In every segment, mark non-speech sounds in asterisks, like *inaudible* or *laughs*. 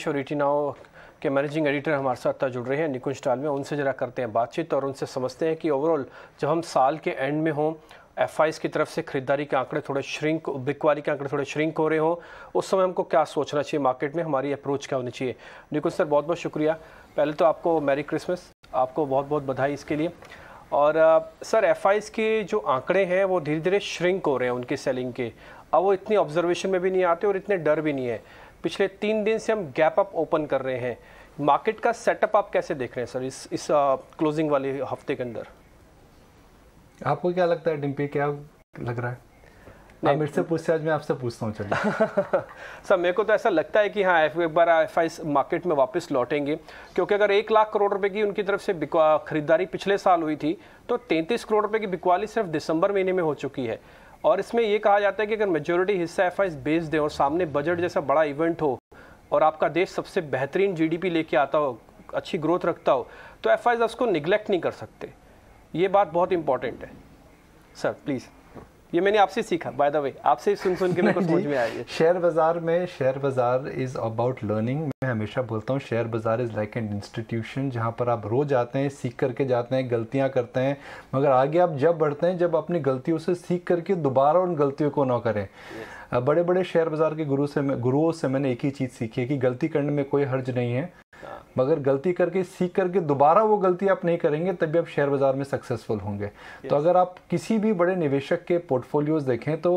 शोरिटी नाव के managing editor हमारे साथ जुड़ रहे हैं निकुंज टाल में उनसे जरा करते हैं बातचीत और उनसे समझते हैं कि ओवरऑल जब हम साल के एंड में हों एफ की तरफ से खरीदारी के आंकड़े थोड़े श्रिंक बिकवाली के आंकड़े थोड़े श्रिंक हो रहे हों उस समय हमको क्या सोचना चाहिए मार्केट में हमारी अप्रोच क्या होनी चाहिए निकुंज सर बहुत बहुत शुक्रिया पहले तो आपको मैरी क्रिसमस आपको बहुत बहुत बधाई इसके लिए और सर एफ के जो आंकड़े हैं वो धीरे धीरे श्रिंक हो रहे हैं उनकी सेलिंग के अब वो इतनी ऑब्जर्वेशन में भी नहीं आते और इतने डर भी नहीं है पिछले तीन दिन से हम गैप अप ओपन कर रहे हैं मार्केट का सेटअप आप कैसे देख रहे हैं सर इस इस क्लोजिंग uh, वाले हफ्ते के अंदर आपको क्या लगता है डिम्पी क्या लग रहा है आप मेरे से पूछते आज मैं आपसे पूछता हूँ चलिए सर *laughs* मेरे को तो ऐसा लगता है कि हाँ एक बार एफ आई मार्केट में वापस लौटेंगे क्योंकि अगर एक लाख करोड़ रुपए की उनकी तरफ से खरीदारी पिछले साल हुई थी तो तैंतीस करोड़ रुपए की बिकवाली सिर्फ दिसंबर महीने में हो चुकी है और इसमें यह कहा जाता है कि अगर मेजोरिटी हिस्सा एफ बेच दें और सामने बजट जैसा बड़ा इवेंट हो और आपका देश सबसे बेहतरीन जीडीपी लेके आता हो अच्छी ग्रोथ रखता हो तो एफ आई उसको निगलेक्ट नहीं कर सकते ये बात बहुत इंपॉर्टेंट है सर प्लीज़ ये मैंने आपसे सीखा बाय द वे आपसे सुन सुन के मेरे को समझ में आई शेयर बाज़ार में शेयर बाज़ार इज़ अबाउट लर्निंग हमेशा बोलता हूँ शेयर बाज़ार इज़ लाइक एंड इंस्टीट्यूशन जहाँ पर आप रोज़ आते हैं सीख करके जाते हैं गलतियाँ करते हैं मगर आगे आप जब बढ़ते हैं जब अपनी गलतियों से सीख करके दोबारा उन गलतियों को ना करें yes. बड़े बड़े शेयर बाज़ार के गुरु से गुरुओं से मैंने एक ही चीज़ सीखी है कि गलती करने में कोई हर्ज नहीं है हाँ। मगर गलती करके सीख करके दोबारा वो गलती आप नहीं करेंगे तभी आप शेयर बाज़ार में सक्सेसफुल होंगे तो yes. तो अगर आप किसी भी बड़े निवेशक के पोर्टफोलियोज़ देखें तो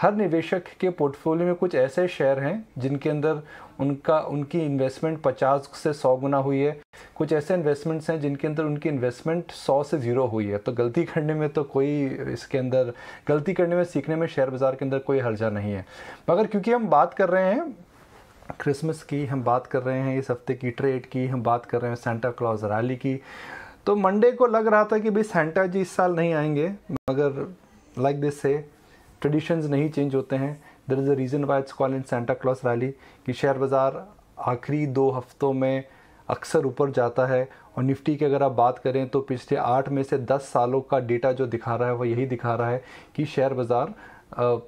हर निवेशक के पोर्टफोलियो में कुछ ऐसे शेयर हैं जिनके अंदर उनका उनकी इन्वेस्टमेंट 50 से 100 गुना हुई है कुछ ऐसे इन्वेस्टमेंट्स हैं जिनके अंदर उनकी इन्वेस्टमेंट 100 से ज़ीरो हुई है तो गलती करने में तो कोई इसके अंदर गलती करने में सीखने में शेयर बाज़ार के अंदर कोई हर्जा नहीं है मगर क्योंकि हम बात कर रहे हैं क्रिसमस की हम बात कर रहे हैं इस हफ्ते की ट्रेड की हम बात कर रहे हैं सेंटा क्लॉज रैली की तो मंडे को लग रहा था कि भाई सेंटा जी इस साल नहीं आएंगे मगर लाइक दिस से ट्रेडिशंस नहीं चेंज होते हैं there is a reason why it's call in Santa Claus rally कि शेयर बाज़ार आखिरी दो हफ्तों में अक्सर ऊपर जाता है और निफ्टी की अगर आप बात करें तो पिछले आठ में से दस सालों का डेटा जो दिखा रहा है वो यही दिखा रहा है कि शेयर बाज़ार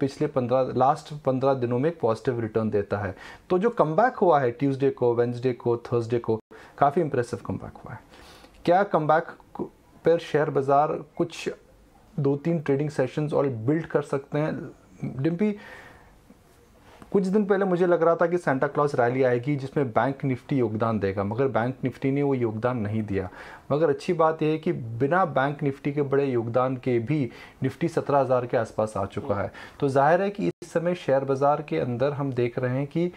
पिछले पंद्रह लास्ट पंद्रह दिनों में एक पॉजिटिव रिटर्न देता है तो जो कम हुआ है ट्यूसडे को वेंसडे को थर्सडे को काफ़ी इंप्रेसिव कम हुआ है क्या कम पर शेयर बाज़ार कुछ दो तीन ट्रेडिंग सेशंस और बिल्ड कर सकते हैं डिम्पी कुछ दिन पहले मुझे लग रहा था कि सेंटा क्लॉज रैली आएगी जिसमें बैंक निफ्टी योगदान देगा मगर बैंक निफ्टी ने वो योगदान नहीं दिया मगर अच्छी बात यह है कि बिना बैंक निफ्टी के बड़े योगदान के भी निफ्टी सत्रह हज़ार के आसपास आ चुका है तो जाहिर है कि इस समय शेयर बाज़ार के अंदर हम देख रहे हैं कि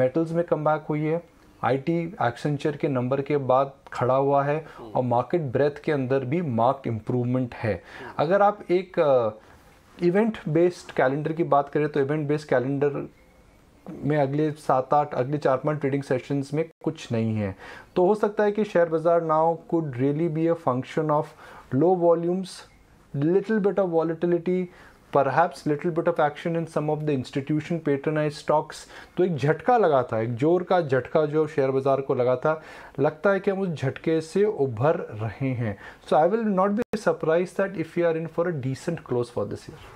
मेटल्स में कम हुई है आईटी एक्सेंचर के नंबर के बाद खड़ा हुआ है और मार्केट ब्रेथ के अंदर भी मार्क्ड इम्प्रूवमेंट है अगर आप एक इवेंट बेस्ड कैलेंडर की बात करें तो इवेंट बेस्ड कैलेंडर में अगले सात आठ अगले चार पाँच ट्रेडिंग सेशंस में कुछ नहीं है तो हो सकता है कि शेयर बाज़ार now could really be a function of low volumes little bit of volatility perhaps little bit of action in some of the institution patronize stocks तो एक झटका लगा था एक जोर का झटका जो शेयर बाजार को लगा था लगता है कि हम उस झटके से उभर रहे हैं so I will not be surprise that if you are in for a decent close for this year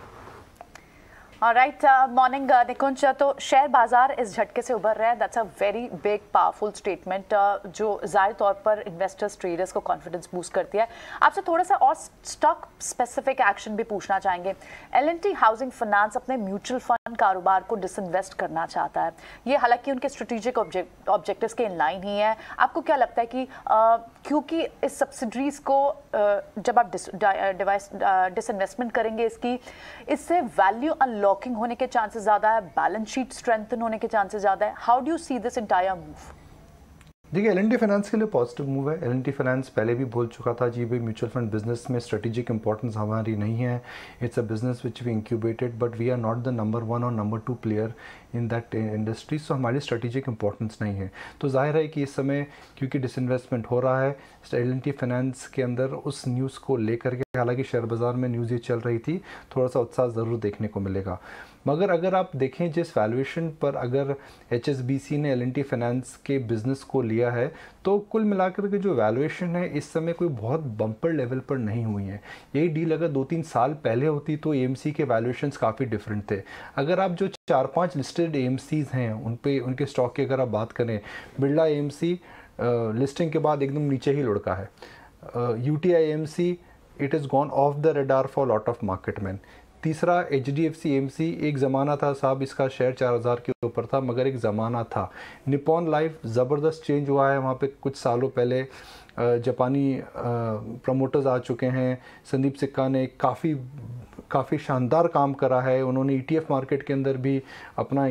right morning Nikunj तो शेयर बाजार इस झटके से उभर रहे हैं that's a very big powerful statement जो जाहिर तौर पर इन्वेस्टर्स ट्रेडर्स को कॉन्फिडेंस बूस्ट करती है आपसे थोड़ा सा और स्टॉक स्पेसिफिक एक्शन भी पूछना चाहेंगे एल हाउसिंग फाइनेंस अपने म्यूचुअल फंड कारोबार को डिसइन्वेस्ट करना चाहता है ये हालांकि उनके स्ट्रेटेजिक ऑब्जेक्टिव के इनलाइन ही है आपको क्या लगता है कि uh, क्योंकि इस सब्सिडरीज को uh, जब आप डिसइन्वेस्टमेंट uh, करेंगे इसकी इससे वैल्यू अनलॉक स्टॉकिंग होने के चांसेस ज़्यादा है बैलेंस शीट स्ट्रेंथन होने के चांसेस ज़्यादा है how do see this entire move देखिए एल फाइनेंस के लिए पॉजिटिव मूव है एल फाइनेंस पहले भी बोल चुका था जी भाई म्यूचुअल फंड बिजनेस में स्ट्रेटेजिक इंपॉर्टेंस हमारी नहीं है it's a business which we incubated but we are not the number one और number two player in that industry so हमारी स्ट्रेटेजिक इंपॉर्टेंस नहीं है तो जाहिर है कि इस समय क्योंकि डिसइन्वेस्टमेंट हो रहा है एल फाइनेंस के अंदर उस न्यूज़ को लेकर के हालांकि शेयर बाज़ार में न्यूज़ ये चल रही थी थोड़ा सा उत्साह ज़रूर देखने को मिलेगा मगर अगर आप देखें जिस वैल्यूएशन पर अगर एच ने एल फाइनेंस के बिज़नेस को लिया है तो कुल मिलाकर के जो वैल्यूएशन है इस समय कोई बहुत बम्पर लेवल पर नहीं हुई है यही डील अगर दो तीन साल पहले होती तो ए के वैल्यूएशन काफ़ी डिफरेंट थे अगर आप जो चार पांच लिस्टेड ए हैं उन पर उनके स्टॉक की अगर आप बात करें बिरला ए लिस्टिंग के बाद एकदम नीचे ही लुढ़का है U T I M C it is gone off the radar for lot of market men तीसरा H D F C M C एक ज़माना था साहब इसका शेयर चार हज़ार के ऊपर था मगर एक ज़माना था निपॉन लाइफ ज़बरदस्त चेंज हुआ है वहाँ पे कुछ सालों पहले जापानी प्रमोटर्स आ चुके हैं संदीप सिक्का ने काफ़ी काफ़ी शानदार काम करा है उन्होंने एफ e मार्केट के अंदर भी अपना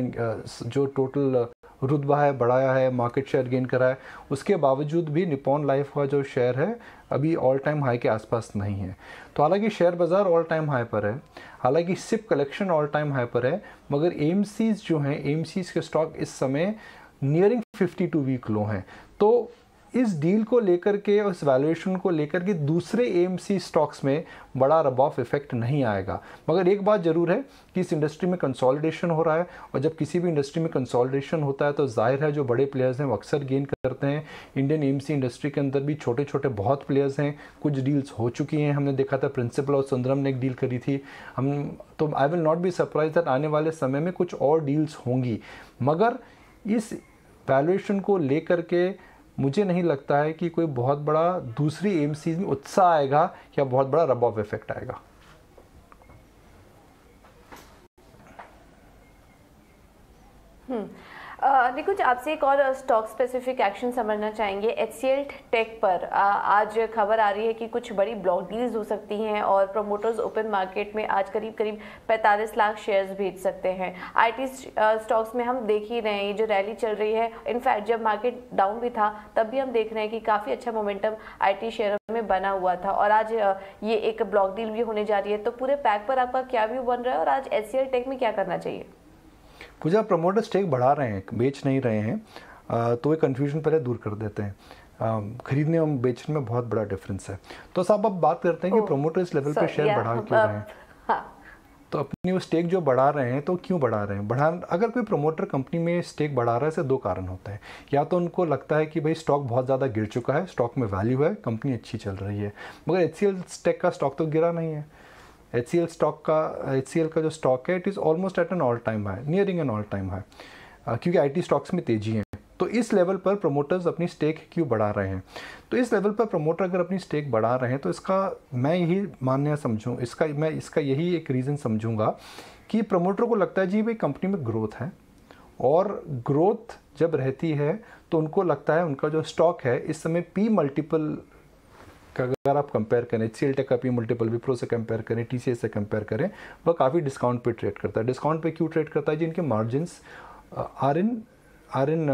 जो टोटल रुतबा है बढ़ाया है मार्केट शेयर गेन करा है उसके बावजूद भी निपॉन लाइफ का जो शेयर है अभी ऑल टाइम हाई के आसपास नहीं है तो हालांकि शेयर बाज़ार ऑल टाइम हाई पर है हालांकि SIP collection all time high पर है मगर एम जो हैं एम के स्टॉक इस समय नियरिंग 52 वीक लो हैं तो इस डील को लेकर के और इस वैल्यूएशन को लेकर के दूसरे ए स्टॉक्स में बड़ा रब ऑफ इफेक्ट नहीं आएगा मगर एक बात ज़रूर है कि इस इंडस्ट्री में कंसोलिडेशन हो रहा है और जब किसी भी इंडस्ट्री में कंसोलिडेशन होता है तो जाहिर है जो बड़े प्लेयर्स हैं वो अक्सर गेन करते हैं इंडियन ए इंडस्ट्री के अंदर भी छोटे छोटे बहुत प्लेयर्स हैं कुछ डील्स हो चुकी हैं हमने देखा था प्रिंसिपल और सुंदरम ने एक डील करी थी हम तो I will not be surprise that आने वाले समय में कुछ और डील्स होंगी मगर इस वैल्यूएशन को लेकर के मुझे नहीं लगता है कि कोई बहुत बड़ा दूसरी एम में उत्साह आएगा या बहुत बड़ा रब ऑफ इफेक्ट आएगा हम्म निकुंज आपसे एक और स्टॉक स्पेसिफिक एक्शन समझना चाहेंगे एच टेक पर आ, आज खबर आ रही है कि कुछ बड़ी ब्लॉक डील्स हो सकती हैं और प्रोमोटर्स ओपन मार्केट में आज करीब करीब 45 लाख शेयर्स भेज सकते हैं आईटी स्टॉक्स में हम देख ही रहे हैं ये जो रैली चल रही है इनफैक्ट जब मार्केट डाउन भी था तब भी हम देख रहे हैं कि काफ़ी अच्छा मोमेंटम आई शेयर में बना हुआ था और आज ये एक ब्लॉक डील भी होने जा रही है तो पूरे पैक पर आपका क्या व्यू बन रहा है और आज एच टेक में क्या करना चाहिए वो जब प्रमोटर स्टेक बढ़ा रहे हैं बेच नहीं रहे हैं तो वे कन्फ्यूजन पहले दूर कर देते हैं खरीदने और बेचने में बहुत बड़ा डिफरेंस है तो साहब अब बात करते हैं कि प्रमोटर इस लेवल पर शेयर बढ़ा क्यों रहे हैं हाँ। तो अपनी वो स्टेक जो बढ़ा रहे हैं तो क्यों बढ़ा रहे हैं बढ़ा अगर कोई प्रमोटर कंपनी में स्टेक बढ़ा रहा है से दो कारण होते हैं या तो उनको लगता है कि भाई स्टॉक बहुत ज़्यादा गिर चुका है स्टॉक में वैल्यू है कंपनी अच्छी चल रही है मगर एच सी का स्टॉक तो गिरा नहीं है एच स्टॉक का एच का जो स्टॉक है it is almost at an all time high nearing an all time high क्योंकि आईटी स्टॉक्स में तेजी है तो इस लेवल पर प्रमोटर्स अपनी स्टेक क्यों बढ़ा रहे हैं तो इस लेवल पर प्रमोटर अगर अपनी स्टेक बढ़ा रहे हैं तो इसका मैं यही मान्य समझूँ इसका मैं इसका यही एक रीज़न समझूंगा कि प्रमोटर को लगता है जी भाई कंपनी में ग्रोथ है और ग्रोथ जब रहती है तो उनको लगता है उनका जो स्टॉक है इस समय पी मल्टीपल का अगर आप कंपेयर करें सी एल टेक का भी मल्टीपल विप्रो से कंपेयर करें टी सी एस से कंपेयर करें वह काफ़ी डिस्काउंट पे ट्रेड करता है डिस्काउंट पे क्यों ट्रेड करता है जिनके margin are in are in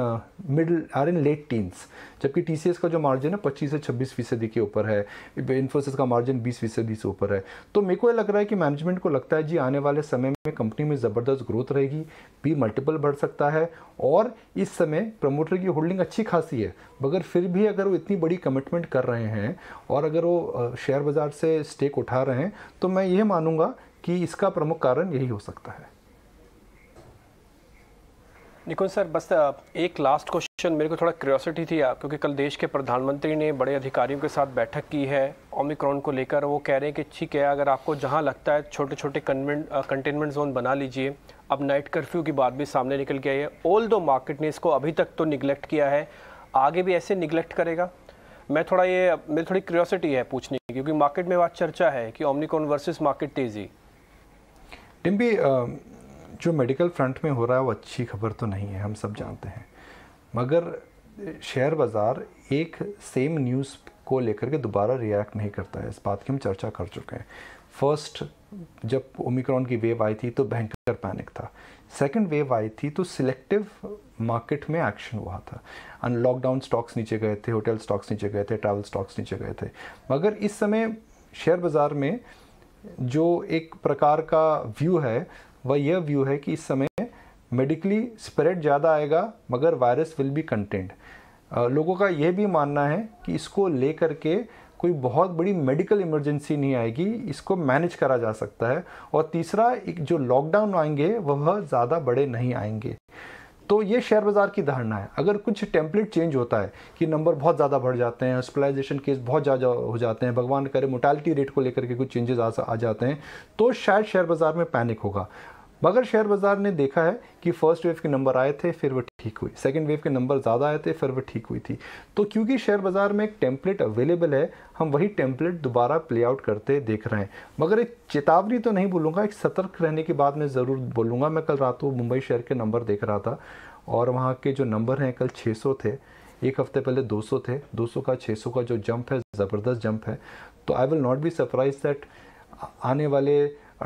middle are in late teens जबकि टी का जो मार्जिन है पच्चीस से छब्बीस फीसदी के ऊपर है इन्फोसिस का मार्जिन बीस फीसदी से ऊपर है तो मेरे को ये लग रहा है कि मैनेजमेंट को लगता है जी आने वाले समय में कंपनी में ज़बरदस्त ग्रोथ रहेगी पी मल्टीपल बढ़ सकता है और इस समय प्रमोटर की होल्डिंग अच्छी खासी है मगर फिर भी अगर वो इतनी बड़ी कमिटमेंट कर रहे हैं और अगर वो शेयर बाज़ार से स्टेक उठा रहे हैं तो मैं ये मानूंगा कि इसका प्रमुख कारण यही हो सकता है निकुन सर बस एक लास्ट क्वेश्चन मेरे को थोड़ा क्यूरोसिटी थी आप क्योंकि कल देश के प्रधानमंत्री ने बड़े अधिकारियों के साथ बैठक की है ओमिक्रॉन को लेकर वो कह रहे हैं कि ठीक है अगर आपको जहां लगता है छोटे छोटे कंटेनमेंट जोन बना लीजिए अब नाइट कर्फ्यू की बात भी सामने निकल गया है ओल दो मार्केट ने इसको अभी तक तो निगलेक्ट किया है आगे भी ऐसे निगलेक्ट करेगा मैं थोड़ा ये मेरी थोड़ी क्यूरोसिटी है पूछने की क्योंकि मार्केट में बात चर्चा है कि ओमिक्रॉन वर्सेज मार्केट तेज़ी टिम्बी जो मेडिकल फ्रंट में हो रहा है वो अच्छी खबर तो नहीं है हम सब जानते हैं मगर शेयर बाज़ार एक सेम न्यूज़ को लेकर के दोबारा रिएक्ट नहीं करता है इस बात की हम चर्चा कर चुके हैं फर्स्ट जब ओमिक्रॉन की वेव आई थी तो भयंकर पैनिक था सेकंड वेव आई थी तो सिलेक्टिव मार्केट में एक्शन हुआ था अन लॉकडाउन स्टॉक्स नीचे गए थे होटल स्टॉक्स नीचे गए थे ट्रैवल स्टॉक्स नीचे गए थे मगर इस समय शेयर बाज़ार में जो एक प्रकार का व्यू है वह यह व्यू है कि इस समय मेडिकली स्प्रेड ज़्यादा आएगा मगर वायरस विल बी कंटेंट लोगों का यह भी मानना है कि इसको लेकर के कोई बहुत बड़ी मेडिकल इमरजेंसी नहीं आएगी इसको मैनेज करा जा सकता है और तीसरा एक जो लॉकडाउन आएंगे वह ज़्यादा बड़े नहीं आएंगे तो ये शेयर बाज़ार की धारणा है अगर कुछ टेम्पलेट चेंज होता है कि नंबर बहुत ज़्यादा बढ़ जाते हैं हॉस्पिटलाइजेशन केस बहुत ज़्यादा हो जाते हैं भगवान करे मोटालिटी रेट को लेकर के कुछ चेंजेस आ, आ जाते हैं तो शायद शेयर बाज़ार में पैनिक होगा मगर शेयर बाज़ार ने देखा है कि फ़र्स्ट वेव के नंबर आए थे फिर वो ठीक हुई सेकेंड वेव के नंबर ज़्यादा आए थे फिर वो ठीक हुई थी तो क्योंकि शेयर बाज़ार में एक टेम्पलेट अवेलेबल है हम वही टेम्पलेट दोबारा प्ले आउट करते देख रहे हैं मगर एक चेतावनी तो नहीं बोलूँगा एक सतर्क रहने की बात मैं ज़रूर बोलूँगा मैं कल रात को मुंबई शेयर के नंबर देख रहा था और वहाँ के जो नंबर हैं कल सौ थे एक हफ्ते पहले 200 थे 200 का 600 का जो जंप है ज़बरदस्त जंप है तो I will not be surprise that आने वाले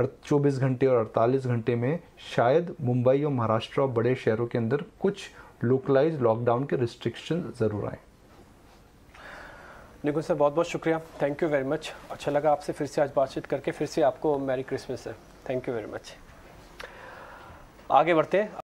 चौबीस घंटे और अड़तालीस घंटे में शायद मुंबई और महाराष्ट्र और बड़े शहरों के अंदर कुछ लोकलाइज लॉकडाउन के रिस्ट्रिक्शन ज़रूर आए निकुल सर बहुत बहुत शुक्रिया थैंक यू वेरी मच अच्छा लगा आपसे फिर से आज बातचीत करके फिर से आपको merry Christmas sir thank you very much आगे बढ़ते हैं